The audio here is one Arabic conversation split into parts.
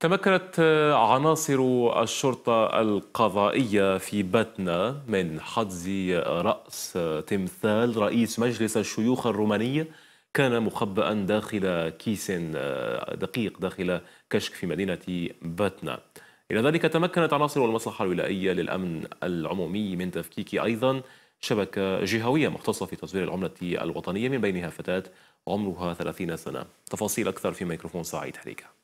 تمكنت عناصر الشرطة القضائية في باتنا من حجز رأس تمثال رئيس مجلس الشيوخ الروماني كان مخبأ داخل كيس دقيق داخل كشك في مدينة باتنا إلى ذلك تمكنت عناصر المصلحة الولائية للأمن العمومي من تفكيك أيضا شبكة جهوية مختصة في تصوير العملة الوطنية من بينها فتاة عمرها 30 سنة تفاصيل أكثر في ميكروفون سعيد حريكه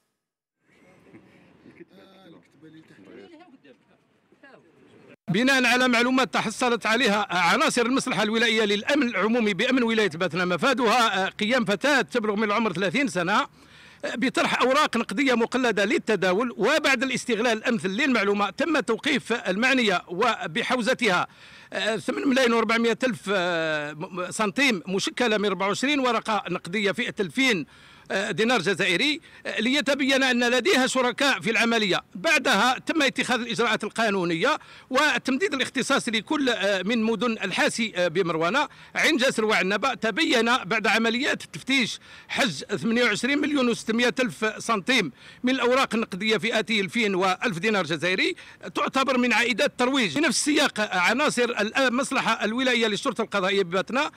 بناء على معلومات تحصلت عليها عناصر المصلحة الولائية للأمن العمومي بأمن ولاية باتنا مفادها آه، قيام فتاة تبلغ من العمر 30 سنة آه، بطرح اوراق نقديه مقلده للتداول وبعد الاستغلال الامثل للمعلومه تم توقيف المعنيه وبحوزتها 8 آه، ملايين و400 الف سنتيم مشكله من 24 ورقه نقديه فئه 2000 آه، دينار جزائري آه، ليتبين أن لديها شركاء في العملية بعدها تم اتخاذ الإجراءات القانونية وتمديد الاختصاص لكل آه، من مدن الحاسي بمروانة عين جسر وعنبة تبين بعد عمليات التفتيش حج 28 مليون و600 ألف سنتيم من الأوراق النقدية فئاتي 2000 و1000 دينار جزائري تعتبر من عائدات ترويج في نفس السياق عناصر المصلحة الولاية للشرطة القضائية بباتنا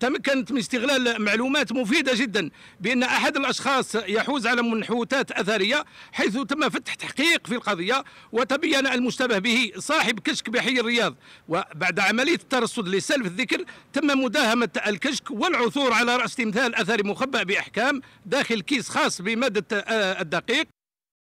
تمكنت من استغلال معلومات مفيدة جدا بأن أحد الأشخاص يحوز على منحوتات أثرية حيث تم فتح تحقيق في القضية وتبين المشتبه به صاحب كشك بحي الرياض وبعد عملية الترصد لسلف الذكر تم مداهمة الكشك والعثور على رأس تمثال أثري مخبأ بأحكام داخل كيس خاص بمادة آه، الدقيق